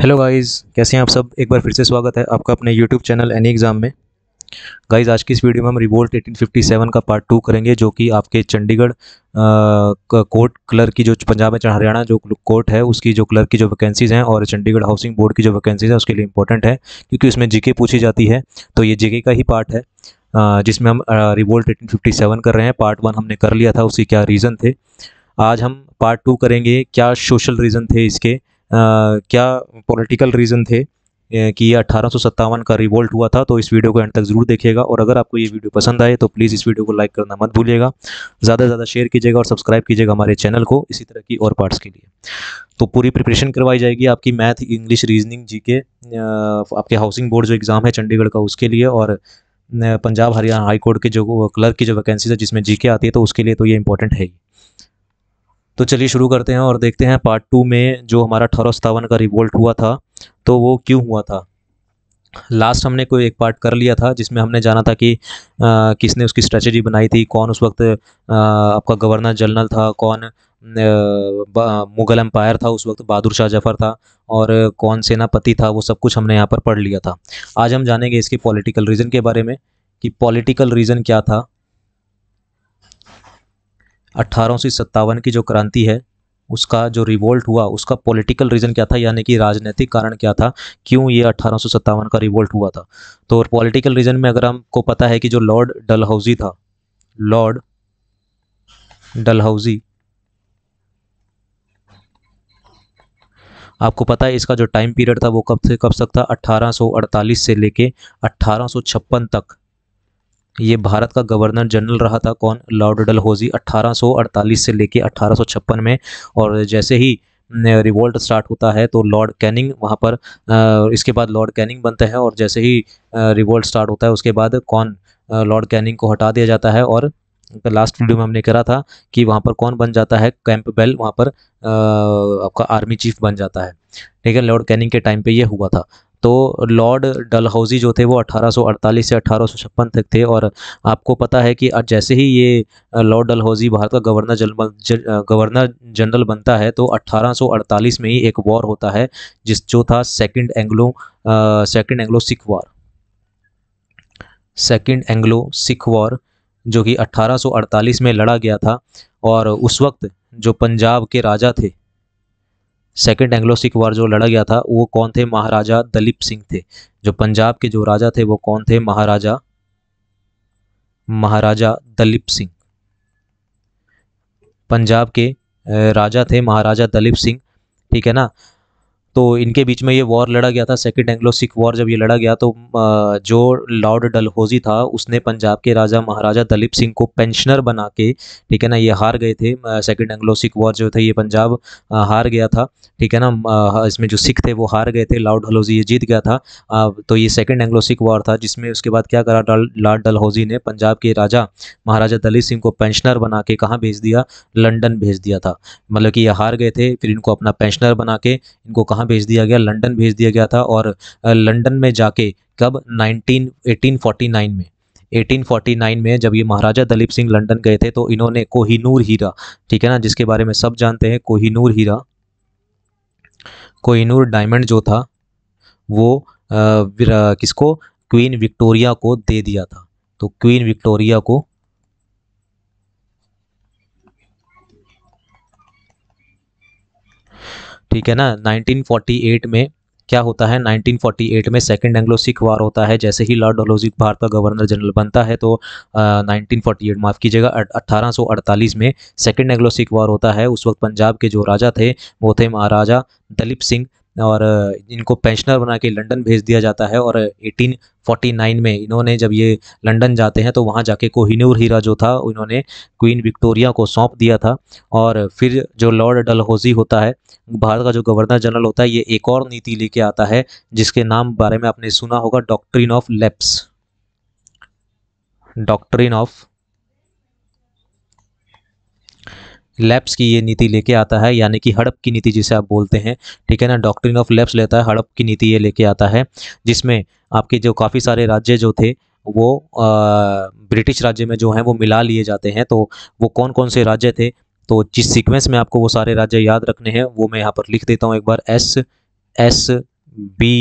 hello guys कैसे हैं आप सब एक बार फिर से स्वागत है आपका अपने यूट्यूब चैनल एनी एग्ज़ाम में गाइज आज की इस वीडियो में हम रिवोल्ट 1857 का पार्ट टू करेंगे जो कि आपके चंडीगढ़ कोर्ट क्लर्क की जो पंजाब में हरियाणा जो कोर्ट है उसकी जो क्लर्क की जो वैकेंसीज़ हैं और चंडीगढ़ हाउसिंग बोर्ड की जो वैकेंसीज़ हैं उसके लिए इंपॉर्टेंट है क्योंकि उसमें जीके पूछी जाती है तो ये जीके का ही पार्ट है जिसमें हम रिवोल्ट एटीन फिफ्टी सेवन कर रहे हैं पार्ट वन हमने कर लिया था उसके क्या रीज़न थे आज हम पार्ट टू करेंगे क्या सोशल रीज़न थे इसके आ, क्या पॉलिटिकल रीज़न थे कि ये अठारह का रिवोल्ट हुआ था तो इस वीडियो को एंड तक ज़रूर देखिएगा और अगर आपको ये वीडियो पसंद आए तो प्लीज़ इस वीडियो को लाइक करना मत भूलिएगा ज़्यादा से ज़्यादा शेयर कीजिएगा और सब्सक्राइब कीजिएगा हमारे चैनल को इसी तरह की और पार्ट्स के लिए तो पूरी प्रिपरेशन करवाई जाएगी आपकी मैथ इंग्लिश रीजनिंग जी के आपके हाउसिंग बोर्ड जो एग्ज़ाम है चंडीगढ़ का उसके लिए और पंजाब हरियाणा हाई कोर्ट के जो क्लर्क की जो वैकेंसीज है जिसमें जीके आती है तो उसके लिए तो ये इंपॉर्टेंट है ही तो चलिए शुरू करते हैं और देखते हैं पार्ट टू में जो हमारा अठारह सतावन का रिवोल्ट हुआ था तो वो क्यों हुआ था लास्ट हमने कोई एक पार्ट कर लिया था जिसमें हमने जाना था कि आ, किसने उसकी स्ट्रेटजी बनाई थी कौन उस वक्त आ, आपका गवर्नर जनरल था कौन मुग़ल एम्पायर था उस वक्त बहादुर शाह जफ़र था और कौन सेनापति था वो सब कुछ हमने यहाँ पर पढ़ लिया था आज हम जानेंगे इसके पॉलिटिकल रीज़न के बारे में कि पॉलिटिकल रीज़न क्या था अट्ठारह सौ सत्तावन की जो क्रांति है उसका जो रिवोल्ट हुआ उसका पॉलिटिकल रीज़न क्या था यानी कि राजनीतिक कारण क्या था क्यों ये अट्ठारह का रिवोल्ट हुआ था तो पॉलिटिकल रीज़न में अगर हमको पता है कि जो लॉर्ड डलहौजी था लॉर्ड डलहौजी आपको पता है इसका जो टाइम पीरियड था वो कब से कब तक था 1848 से लेके 1856 तक ये भारत का गवर्नर जनरल रहा था कौन लॉर्ड डलहौजी 1848 से लेके 1856 में और जैसे ही रिवोल्ट स्टार्ट होता है तो लॉर्ड कैनिंग वहाँ पर इसके बाद लॉर्ड कैनिंग बनते हैं और जैसे ही रिवोल्ट स्टार्ट होता है उसके बाद कौन लॉर्ड कैनिंग को हटा दिया जाता है और तो लास्ट वीडियो में हमने करा था कि वहाँ पर कौन बन जाता है कैंप बेल वहाँ पर आ, आपका आर्मी चीफ बन जाता है ठीक है लॉर्ड कैनिंग के टाइम पे ये हुआ था तो लॉर्ड डलहौजी जो थे वो 1848 से अठारह तक थे और आपको पता है कि जैसे ही ये लॉर्ड डलहौजी भारत का गवर्नर जनरल गवर्नर जनरल बनता है तो 1848 में ही एक वॉर होता है जिस जो था second Anglo second Anglo Sikh war second Anglo Sikh war जो कि 1848 में लड़ा गया था और उस वक्त जो पंजाब के राजा थे सेकेंड एंग्लो सिख वार जो लड़ा गया था वो कौन थे महाराजा दलीप सिंह थे जो पंजाब के जो राजा थे वो कौन थे महाराजा महाराजा दलीप सिंह पंजाब के राजा थे महाराजा दलीप सिंह ठीक है ना तो इनके बीच में ये वॉर लड़ा गया था सेकेंड एंग्लो सिख वॉर जब ये लड़ा गया तो जो लॉर्ड डलहौजी था उसने पंजाब के राजा महाराजा दलीप सिंह को पेंशनर बना के ठीक है ना ये हार गए थे सेकेंड एंग्लो सिख वॉर जो था ये पंजाब हार गया था ठीक है ना इसमें जो सिख थे वो हार गए थे लॉर्ड डलहौजी ये जीत गया था तो ये सेकेंड एंग्लो सिख वॉर था जिसमें उसके बाद क्या करा लॉर्ड डलहौजी ने पंजाब के राजा महाराजा दलीप सिंह को पेंशनर बना के कहाँ भेज दिया लंडन भेज दिया था मतलब कि ये हार गए थे फिर इनको अपना पेंशनर बना के इनको कहाँ कहाँ भेज दिया गया लंदन भेज दिया गया था और लंदन में जाके कब 19 1849 में 1849 में जब ये महाराजा दलीप सिंह लंदन गए थे तो इन्होंने कोहिनूर हीरा ठीक है ना जिसके बारे में सब जानते हैं कोहिनूर हीरा कोहिनूर डायमंड जो था वो आ, किसको क्वीन विक्टोरिया को दे दिया था तो क्वीन विक्टोरिया को ठीक है ना 1948 में क्या होता है 1948 में सेकेंड एंग्लो सिख वार होता है जैसे ही लॉर्ड डलहौजी भारत का गवर्नर जनरल बनता है तो आ, 1948 माफ़ कीजिएगा 1848 में सेकेंड एंग्लो सिख वार होता है उस वक्त पंजाब के जो राजा थे वो थे महाराजा दलीप सिंह और इनको पेंशनर बना के लंदन भेज दिया जाता है और 1849 में इन्होंने जब ये लंदन जाते हैं तो वहाँ जाके कोहिनूर हीरा जो था इन्होंने क्वीन विक्टोरिया को सौंप दिया था और फिर जो लॉर्ड डलहौजी होता है भारत का जो गवर्नर जनरल होता है ये एक और नीति लेके आता है जिसके नाम बारे में आपने सुना होगा doctrine of lapse doctrine of lapse की ये नीति लेके आता है यानी कि हड़प की नीति जिसे आप बोलते हैं ठीक है ना डॉक्ट्रिन ऑफ लैप्स लेता है हड़प की नीति ये लेके आता है जिसमें आपके जो काफ़ी सारे राज्य जो थे वो ब्रिटिश राज्य में जो हैं वो मिला लिए जाते हैं तो वो कौन कौन से राज्य थे तो जिस सिक्वेंस में आपको वो सारे राज्य याद रखने हैं वो मैं यहाँ पर लिख देता हूँ एक बार S S B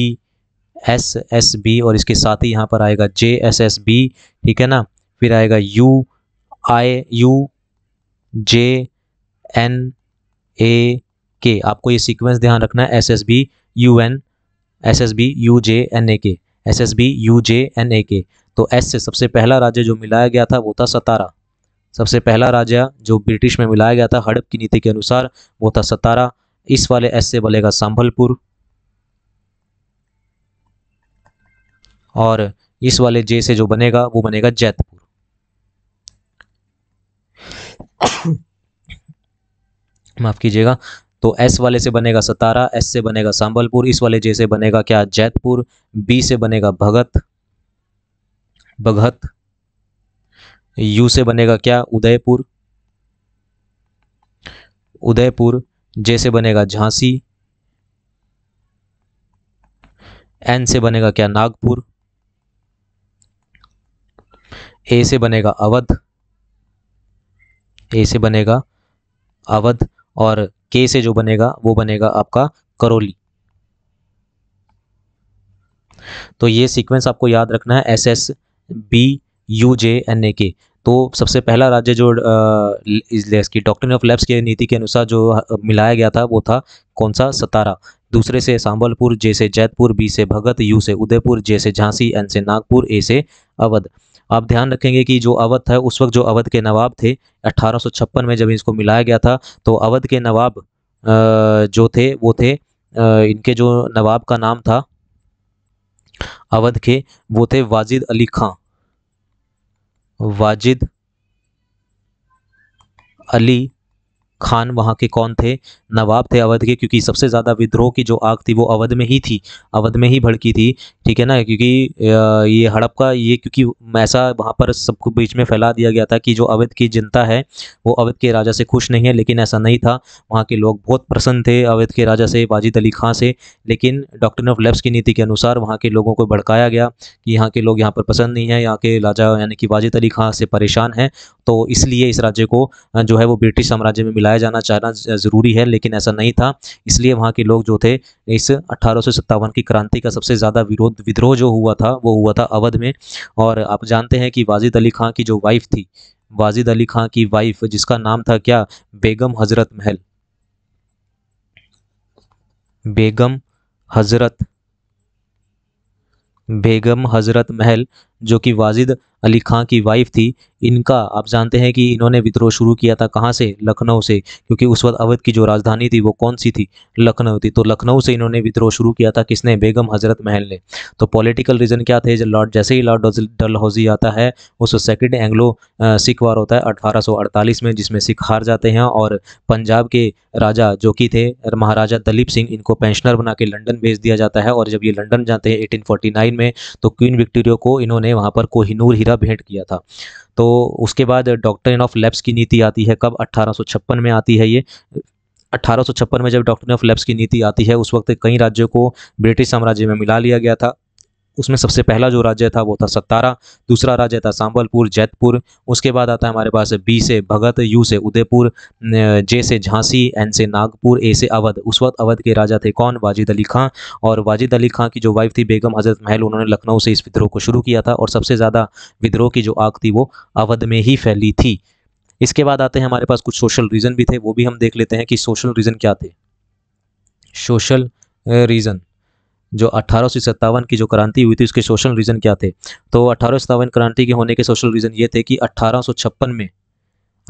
S S B और इसके साथ ही यहाँ पर आएगा जे एस एस बी ठीक है ना फिर आएगा U I U J N A K आपको ये सीक्वेंस ध्यान रखना है S S B U N S S B U J N A K S S B U J N A K तो एस से सबसे पहला राज्य जो मिलाया गया था वो था सतारा सबसे पहला राज्य जो ब्रिटिश में मिलाया गया था हड़प की नीति के अनुसार वो था सतारा इस वाले एस से बनेगा संभलपुर और इस वाले जे से जो बनेगा वो बनेगा जैतपुर माफ़ कीजिएगा तो एस वाले से बनेगा सतारा एस से बनेगा सांबलपुर इस वाले जे से बनेगा क्या जैतपुर बी से बनेगा भगत भगत यू से बनेगा क्या उदयपुर उदयपुर जे से बनेगा झांसी एन से बनेगा क्या नागपुर ए से बनेगा अवध ए से बनेगा अवध और के से जो बनेगा वो बनेगा आपका करोली तो ये सीक्वेंस आपको याद रखना है S S B U J N A K तो सबसे पहला राज्य जो इसकी डॉक्टर ऑफ लैब्स की नीति के अनुसार जो मिलाया गया था वो था कौन सा सतारा दूसरे से सांबलपुर जे से जैतपुर बी से भगत यू से उदयपुर जे से झांसी एन से नागपुर ए से अवध आप ध्यान रखेंगे कि जो अवध है उस वक्त जो अवध के नवाब थे अट्ठारह में जब इसको मिलाया गया था तो अवध के नवाब जो थे वो थे इनके जो नवाब का नाम था अवध के वो थे वाजिद अली खां वाजिद अली खान वहाँ के कौन थे नवाब थे अवध के क्योंकि सबसे ज़्यादा विद्रोह की जो आग थी वो अवध में ही थी अवध में ही भड़की थी ठीक है ना क्योंकि ये का ये क्योंकि ऐसा वहाँ पर सबको बीच में फैला दिया गया था कि जो अवध की जनता है वो अवध के राजा से खुश नहीं है लेकिन ऐसा नहीं था वहाँ के लोग बहुत प्रसन्न थे अवध के राजा से वाजिद अली खां से लेकिन डॉक्टर ऑफ लेब्स की नीति के अनुसार वहाँ के लोगों को भड़काया गया कि यहाँ के लोग यहाँ पर पसंद नहीं है यहाँ के राजा यानी कि वाजिद अली खां से परेशान हैं तो इसलिए इस राज्य को जो है वो ब्रिटिश साम्राज्य में मिलाया लाया जाना चाहना ज़रूरी है लेकिन ऐसा नहीं था इसलिए वहाँ के लोग जो थे इस अट्ठारह की क्रांति का सबसे ज़्यादा विरोध विद्रोह जो हुआ था वो हुआ था अवध में और आप जानते हैं कि वाजिद अली खां की जो वाइफ थी वाजिद अली खां की वाइफ जिसका नाम था क्या बेगम हज़रत महल बेगम हज़रत बेगम हज़रत महल जो कि वाजिद अली खां की वाइफ थी इनका आप जानते हैं कि इन्होंने विद्रोह शुरू किया था कहाँ से लखनऊ से क्योंकि उस वक्त अवध की जो राजधानी थी वो कौन सी थी लखनऊ थी तो लखनऊ से इन्होंने विद्रोह शुरू किया था किसने बेगम हजरत महल ने तो पॉलिटिकल रीज़न क्या थे जब लॉर्ड जैसे ही लॉर्ड डलहौजी आता है उस सेकेंड एंग्लो सिख वार होता है 1848 में जिसमें सिख हार जाते हैं और पंजाब के राजा जो कि थे महाराजा दलीप सिंह इनको पेंशनर बना के लंडन भेज दिया जाता है और जब ये लंडन जाते हैं एटीन में तो क्वीन विक्टोरिया को इन्होंने वहाँ पर कोहिनूर हीरा भेंट किया था तो उसके बाद डॉक्टर ऑफ लेब्स की नीति आती है कब अट्ठारह में आती है ये अट्ठारह में जब डॉक्टर ऑफ लेब्स की नीति आती है उस वक्त कई राज्यों को ब्रिटिश साम्राज्य में मिला लिया गया था उसमें सबसे पहला जो राज्य था वो था सतारा दूसरा राज्य था सांबलपुर जैतपुर उसके बाद आता है हमारे पास बी से भगत यू से उदयपुर जे से झांसी एन से नागपुर ए से अवध उस वक्त अवध के राजा थे कौन वाजिद अली खां और वाजिद अली खां की जो वाइफ थी बेगम हजरत महल उन्होंने लखनऊ से इस विद्रोह को शुरू किया था और सबसे ज़्यादा विद्रोह की जो आग थी वो अवध में ही फैली थी इसके बाद आते हैं हमारे पास कुछ सोशल रीज़न भी थे वो भी हम देख लेते हैं कि सोशल रीज़न क्या थे सोशल रीज़न जो अठारह की जो क्रांति हुई थी उसके सोशल रीज़न क्या थे तो अठारह क्रांति के होने के सोशल रीज़न ये थे कि अट्ठारह में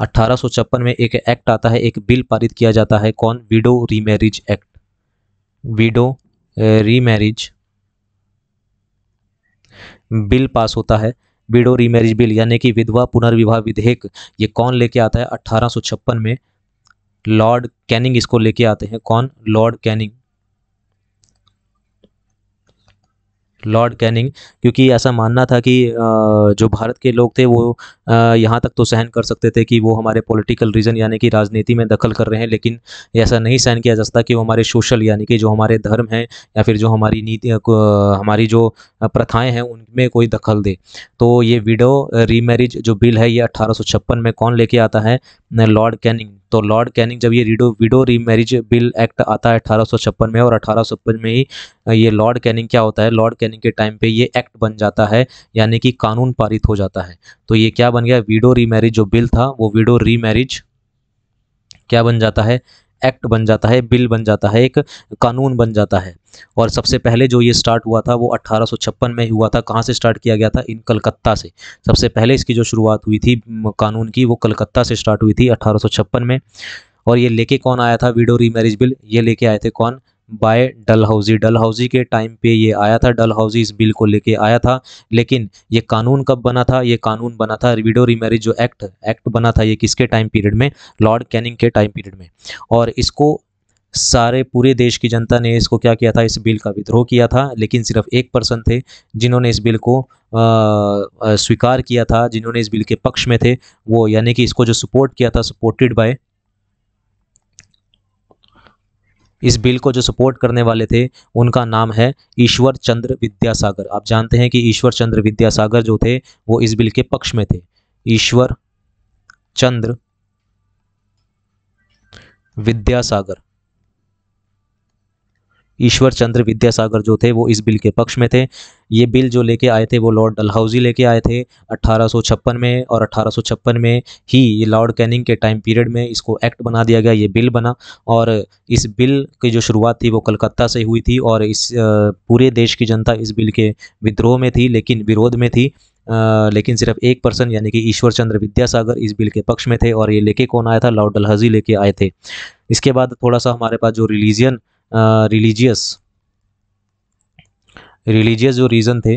अट्ठारह में एक एक्ट आता है एक बिल पारित किया जाता है कौन widow remarriage act widow remarriage bill pass होता है विडो रीमैरिज बिल यानी कि विधवा पुनर्विवाह विधेयक ये कौन लेके आता है अट्ठारह में लॉर्ड कैनिंग इसको लेके आते हैं कौन लॉर्ड कैनिंग लॉर्ड कैनिंग क्योंकि ऐसा मानना था कि जो भारत के लोग थे वो यहाँ तक तो सहन कर सकते थे कि वो हमारे पॉलिटिकल रीज़न यानी कि राजनीति में दखल कर रहे हैं लेकिन ऐसा नहीं सहन किया जा सकता कि वो हमारे सोशल यानी कि जो हमारे धर्म हैं या फिर जो हमारी नीति हमारी जो प्रथाएँ हैं उनमें कोई दखल दे तो ये विडो रीमैरिज जो बिल है ये अट्ठारह में कौन लेके आता है लॉर्ड कैनिंग तो लॉर्ड कैनिंग जब ये रीडो विडो रीमैरिज बिल एक्ट आता है अठारह में और अठारह में ही ये लॉर्ड कैनिंग क्या होता है लॉर्ड कैनिंग के टाइम पे ये एक्ट बन जाता है यानी कि कानून पारित हो जाता है तो ये क्या बन गया विडो रीमैरिज जो बिल था वो विडो रीमैरिज क्या बन जाता है एक्ट बन जाता है बिल बन जाता है एक कानून बन जाता है और सबसे पहले जो ये स्टार्ट हुआ था वो अट्ठारह में हुआ था कहाँ से स्टार्ट किया गया था इन कलकत्ता से सबसे पहले इसकी जो शुरुआत हुई थी कानून की वो कलकत्ता से स्टार्ट हुई थी अट्ठारह में और ये लेके कौन आया था विडो रीमैरिज बिल ये लेके आए थे कौन बाय डल हाउजी के टाइम पे ये आया था हाउजी इस बिल को लेके आया था लेकिन ये कानून कब बना था ये कानून बना था रिविडो रिमेरिज जो एक्ट एक्ट बना था ये किसके टाइम पीरियड में लॉर्ड कैनिंग के टाइम पीरियड में और इसको सारे पूरे देश की जनता ने इसको क्या किया था इस बिल का विद्रोह किया था लेकिन सिर्फ एक पर्सन थे जिन्होंने इस बिल को स्वीकार किया था जिन्होंने इस बिल के पक्ष में थे वो यानी कि इसको जो सपोर्ट किया था सपोर्टेड बाय इस बिल को जो सपोर्ट करने वाले थे उनका नाम है ईश्वर चंद्र विद्यासागर आप जानते हैं कि ईश्वर चंद्र विद्यासागर जो थे वो इस बिल के पक्ष में थे ईश्वर चंद्र विद्यासागर ईश्वर चंद्र विद्यासागर जो थे वो इस बिल के पक्ष में थे ये बिल जो लेके आए थे वो लॉर्ड डलहाउजी लेके आए थे 1856 में और 1856 में ही ये लॉर्ड कैनिंग के टाइम पीरियड में इसको एक्ट बना दिया गया ये बिल बना और इस बिल की जो शुरुआत थी वो कलकत्ता से हुई थी और इस पूरे देश की जनता इस बिल के विद्रोह में थी लेकिन विरोध में थी आ, लेकिन सिर्फ एक पर्सन यानी कि ईश्वर चंद्र विद्यासागर इस बिल के पक्ष में थे और ये लेके कौन आया था लॉर्ड डलहजी लेके आए थे इसके बाद थोड़ा सा हमारे पास जो रिलीजियन रिलीजियस रिलीजियस जो रीज़न थे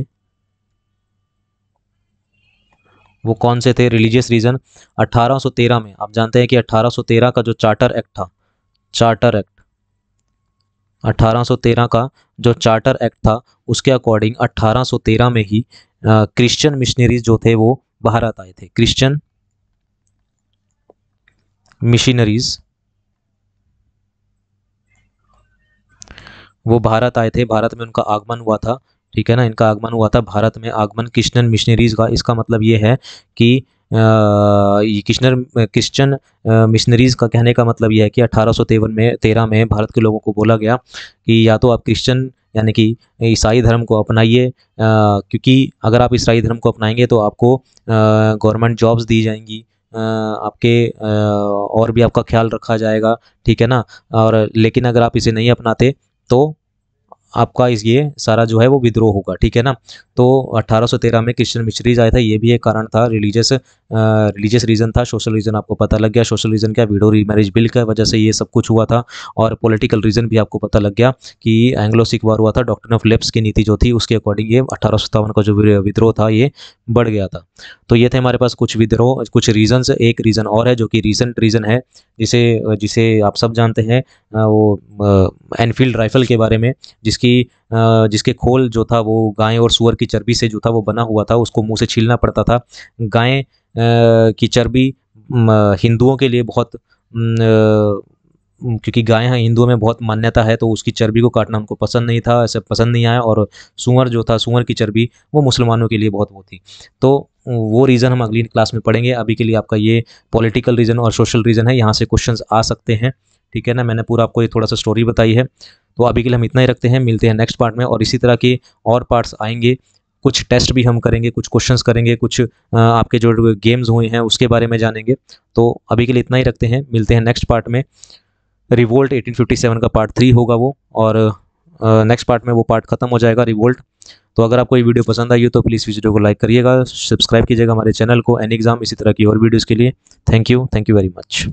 वो कौन से थे रिलीजियस रीज़न 1813 में आप जानते हैं कि 1813 का जो चार्टर एक्ट था चार्टर एक्ट 1813 का जो चार्टर एक्ट था उसके अकॉर्डिंग 1813 में ही क्रिश्चियन मिशनरीज जो थे वो भारत आए थे क्रिश्चियन मिशनरीज़ वो भारत आए थे भारत में उनका आगमन हुआ था ठीक है ना इनका आगमन हुआ था भारत में आगमन क्रिश्चन मिशनरीज का इसका मतलब ये है कि किश्नर क्रिश्चन मिशनरीज का कहने का मतलब यह है कि अठारह में तेरह में भारत के लोगों को बोला गया कि या तो आप क्रिश्चन यानी कि ईसाई धर्म को अपनाइए क्योंकि अगर आप ईसाई धर्म को अपनाएंगे तो आपको गवर्नमेंट जॉब्स दी जाएंगी आपके और भी आपका ख्याल रखा जाएगा ठीक है ना और लेकिन अगर आप इसे नहीं अपनाते то आपका ये सारा जो है वो विद्रोह होगा ठीक है ना तो 1813 में क्रिश्चियन मिशरीज आया था ये भी एक कारण था रिलीजियस रिलीजियस रीज़न था सोशल रीज़न आपको पता लग गया सोशल रीज़न क्या वीडो रीमैरिज बिल का वजह से ये सब कुछ हुआ था और पॉलिटिकल रीज़न भी आपको पता लग गया कि एंग्लो सिख वार हुआ था डॉक्टर ऑफ लेप्स की नीति जो थी उसके अकॉर्डिंग ये अठारह का जो विद्रोह था ये बढ़ गया था तो ये थे हमारे पास कुछ विद्रोह कुछ रीजन एक रीज़न और है जो कि रीसेंट रीज़न है जिसे जिसे आप सब जानते हैं वो एनफील्ड राइफल के बारे में जिस जिसकी जिसके खोल जो था वो गाय और सुअर की चर्बी से जो था वो बना हुआ था उसको मुंह से छीलना पड़ता था गाय की चर्बी हिंदुओं के लिए बहुत क्योंकि गाय हैं हिंदुओं में बहुत मान्यता है तो उसकी चर्बी को काटना उनको पसंद नहीं था ऐसे पसंद नहीं आया और सुअर जो था सुअर की चर्बी वो मुसलमानों के लिए बहुत वो थी तो वो रीज़न हम अगली क्लास में पढ़ेंगे अभी के लिए आपका ये पॉलिटिकल रीज़न और सोशल रीज़न है यहाँ से क्वेश्चन आ सकते हैं ठीक है ना मैंने पूरा आपको ये थोड़ा सा स्टोरी बताई है तो अभी के लिए हम इतना ही रखते हैं मिलते हैं नेक्स्ट पार्ट में और इसी तरह के और पार्ट्स आएंगे कुछ टेस्ट भी हम करेंगे कुछ क्वेश्चंस करेंगे कुछ आपके जो गेम्स हुए हैं उसके बारे में जानेंगे तो अभी के लिए इतना ही रखते हैं मिलते हैं नेक्स्ट पार्ट में रिवोल्ट 1857 का पार्ट थ्री होगा वो और नेक्स्ट पार्ट में वो पार्ट खत्म हो जाएगा रिवोल्ट तो अगर आपको ये वीडियो पसंद आई हो तो प्लीज़ वीडियो को लाइक करिएगा सब्सक्राइब कीजिएगा हमारे चैनल को एन एग्ज़ाम इसी तरह की और वीडियोज़ के लिए thank you thank you very much